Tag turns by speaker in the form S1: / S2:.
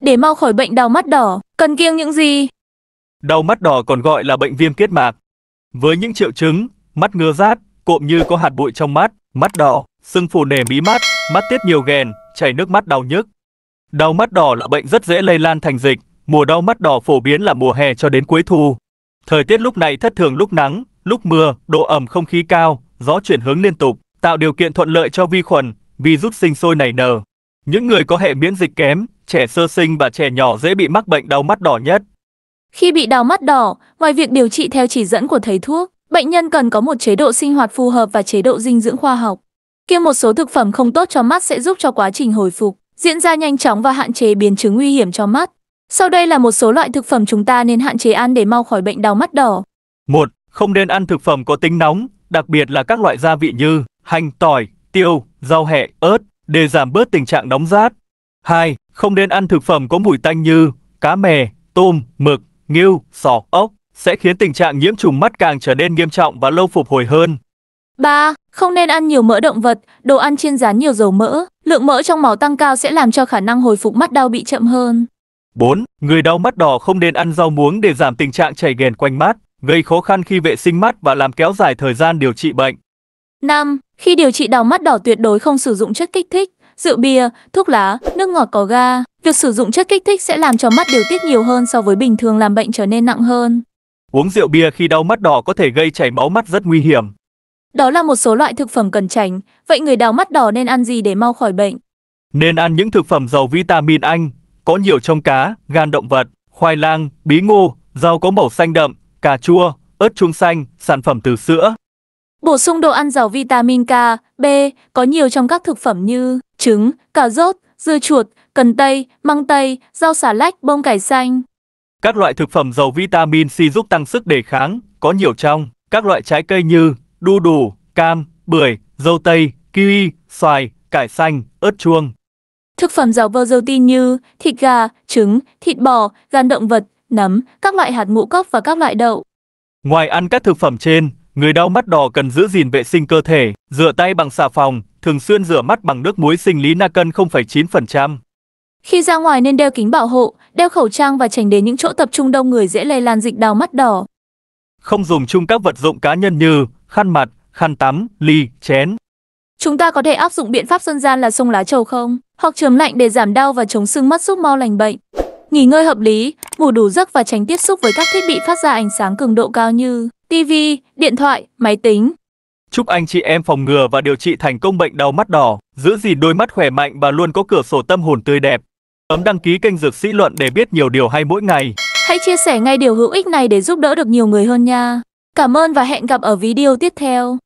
S1: Để mau khỏi bệnh đau mắt đỏ, cần kiêng những gì?
S2: Đau mắt đỏ còn gọi là bệnh viêm kết mạc. Với những triệu chứng, mắt ngứa rát, cộm như có hạt bụi trong mắt, mắt đỏ, sưng phù nề mí mắt, mắt tiết nhiều ghen, chảy nước mắt đau nhức. Đau mắt đỏ là bệnh rất dễ lây lan thành dịch, mùa đau mắt đỏ phổ biến là mùa hè cho đến cuối thu. Thời tiết lúc này thất thường lúc nắng, lúc mưa, độ ẩm không khí cao, gió chuyển hướng liên tục, tạo điều kiện thuận lợi cho vi khuẩn, virus sinh sôi nảy nở. Những người có hệ miễn dịch kém, trẻ sơ sinh và trẻ nhỏ dễ bị mắc bệnh đau mắt đỏ nhất.
S1: Khi bị đau mắt đỏ, ngoài việc điều trị theo chỉ dẫn của thầy thuốc, bệnh nhân cần có một chế độ sinh hoạt phù hợp và chế độ dinh dưỡng khoa học. Kiêng một số thực phẩm không tốt cho mắt sẽ giúp cho quá trình hồi phục diễn ra nhanh chóng và hạn chế biến chứng nguy hiểm cho mắt. Sau đây là một số loại thực phẩm chúng ta nên hạn chế ăn để mau khỏi bệnh đau mắt đỏ.
S2: 1. Không nên ăn thực phẩm có tính nóng, đặc biệt là các loại gia vị như hành, tỏi, tiêu, rau hẹ, ớt để giảm bớt tình trạng nóng rát. 2. Không nên ăn thực phẩm có mùi tanh như cá mè, tôm, mực, ngưu, sò, ốc, sẽ khiến tình trạng nhiễm trùng mắt càng trở nên nghiêm trọng và lâu phục hồi hơn.
S1: 3. Không nên ăn nhiều mỡ động vật, đồ ăn chiên rán nhiều dầu mỡ, lượng mỡ trong máu tăng cao sẽ làm cho khả năng hồi phục mắt đau bị chậm hơn.
S2: 4. Người đau mắt đỏ không nên ăn rau muống để giảm tình trạng chảy ghèn quanh mắt, gây khó khăn khi vệ sinh mắt và làm kéo dài thời gian điều trị bệnh.
S1: 5. Khi điều trị đau mắt đỏ tuyệt đối không sử dụng chất kích thích rượu bia, thuốc lá, nước ngọt có ga. Việc sử dụng chất kích thích sẽ làm cho mắt điều tiết nhiều hơn so với bình thường làm bệnh trở nên nặng hơn.
S2: Uống rượu bia khi đau mắt đỏ có thể gây chảy máu mắt rất nguy hiểm.
S1: Đó là một số loại thực phẩm cần tránh. Vậy người đau mắt đỏ nên ăn gì để mau khỏi bệnh?
S2: Nên ăn những thực phẩm giàu vitamin a, có nhiều trong cá, gan động vật, khoai lang, bí ngô, rau có màu xanh đậm, cà chua, ớt chuông xanh, sản phẩm từ sữa.
S1: Bổ sung đồ ăn giàu vitamin K, B có nhiều trong các thực phẩm như trứng, cà rốt, dưa chuột, cần tây, măng tây, rau xà lách, bông cải xanh.
S2: Các loại thực phẩm giàu vitamin C giúp tăng sức đề kháng, có nhiều trong các loại trái cây như đu đủ, cam, bưởi, dâu tây, kiwi, xoài, cải xanh, ớt chuông.
S1: Thực phẩm giàu protein như thịt gà, trứng, thịt bò, gan động vật, nấm, các loại hạt ngũ cốc và các loại đậu.
S2: Ngoài ăn các thực phẩm trên, Người đau mắt đỏ cần giữ gìn vệ sinh cơ thể, rửa tay bằng xà phòng, thường xuyên rửa mắt bằng nước muối sinh lý na cân 0,9%.
S1: Khi ra ngoài nên đeo kính bảo hộ, đeo khẩu trang và tránh đến những chỗ tập trung đông người dễ lây lan dịch đau mắt đỏ.
S2: Không dùng chung các vật dụng cá nhân như khăn mặt, khăn tắm, ly, chén.
S1: Chúng ta có thể áp dụng biện pháp dân gian là sông lá trầu không, hoặc chườm lạnh để giảm đau và chống sưng mắt giúp mau lành bệnh. Nghỉ ngơi hợp lý, ngủ đủ giấc và tránh tiếp xúc với các thiết bị phát ra ánh sáng cường độ cao như TV, điện thoại, máy tính.
S2: Chúc anh chị em phòng ngừa và điều trị thành công bệnh đau mắt đỏ, giữ gìn đôi mắt khỏe mạnh và luôn có cửa sổ tâm hồn tươi đẹp. Bấm đăng ký kênh Dược Sĩ Luận để biết nhiều điều hay mỗi ngày.
S1: Hãy chia sẻ ngay điều hữu ích này để giúp đỡ được nhiều người hơn nha. Cảm ơn và hẹn gặp ở video tiếp theo.